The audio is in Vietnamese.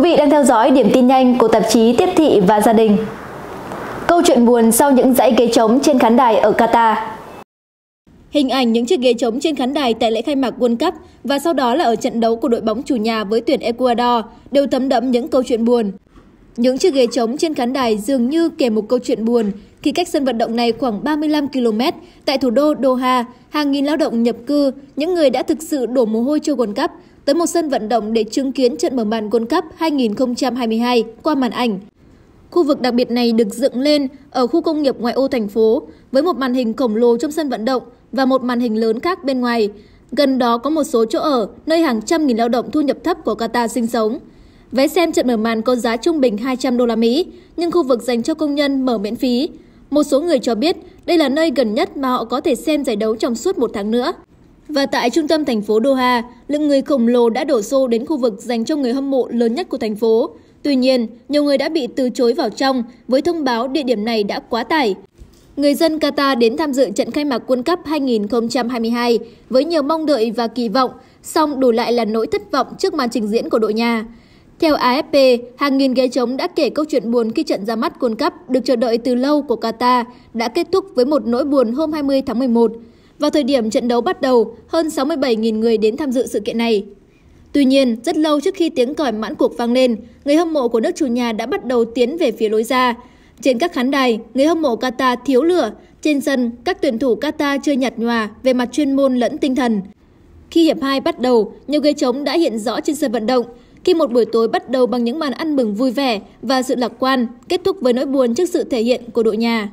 Quý vị đang theo dõi điểm tin nhanh của tạp chí Tiếp thị và Gia đình. Câu chuyện buồn sau những dãy ghế trống trên khán đài ở Qatar. Hình ảnh những chiếc ghế trống trên khán đài tại lễ khai mạc World Cup và sau đó là ở trận đấu của đội bóng chủ nhà với tuyển Ecuador đều thấm đẫm những câu chuyện buồn. Những chiếc ghế trống trên khán đài dường như kể một câu chuyện buồn khi cách sân vận động này khoảng 35 km tại thủ đô Doha, hàng nghìn lao động nhập cư, những người đã thực sự đổ mồ hôi cho World Cup tới một sân vận động để chứng kiến trận mở màn World Cup 2022 qua màn ảnh. Khu vực đặc biệt này được dựng lên ở khu công nghiệp ngoại ô thành phố với một màn hình khổng lồ trong sân vận động và một màn hình lớn khác bên ngoài. Gần đó có một số chỗ ở nơi hàng trăm nghìn lao động thu nhập thấp của Qatar sinh sống. Vé xem trận mở màn có giá trung bình 200 đô la Mỹ, nhưng khu vực dành cho công nhân mở miễn phí. Một số người cho biết đây là nơi gần nhất mà họ có thể xem giải đấu trong suốt một tháng nữa. Và tại trung tâm thành phố Doha, lượng người khổng lồ đã đổ xô đến khu vực dành cho người hâm mộ lớn nhất của thành phố. Tuy nhiên, nhiều người đã bị từ chối vào trong với thông báo địa điểm này đã quá tải. Người dân Qatar đến tham dự trận khai mạc World Cup 2022 với nhiều mong đợi và kỳ vọng, song đổi lại là nỗi thất vọng trước màn trình diễn của đội nhà. Theo AFP, hàng nghìn ghế trống đã kể câu chuyện buồn khi trận ra mắt World Cup được chờ đợi từ lâu của Qatar đã kết thúc với một nỗi buồn hôm 20 tháng 11 vào thời điểm trận đấu bắt đầu, hơn 67.000 người đến tham dự sự kiện này. Tuy nhiên, rất lâu trước khi tiếng còi mãn cuộc vang lên, người hâm mộ của nước chủ nhà đã bắt đầu tiến về phía lối ra. Trên các khán đài, người hâm mộ Qatar thiếu lửa, trên sân, các tuyển thủ Qatar chưa nhạt nhòa về mặt chuyên môn lẫn tinh thần. Khi hiệp 2 bắt đầu, nhiều ghế trống đã hiện rõ trên sân vận động. Khi một buổi tối bắt đầu bằng những màn ăn mừng vui vẻ và sự lạc quan, kết thúc với nỗi buồn trước sự thể hiện của đội nhà.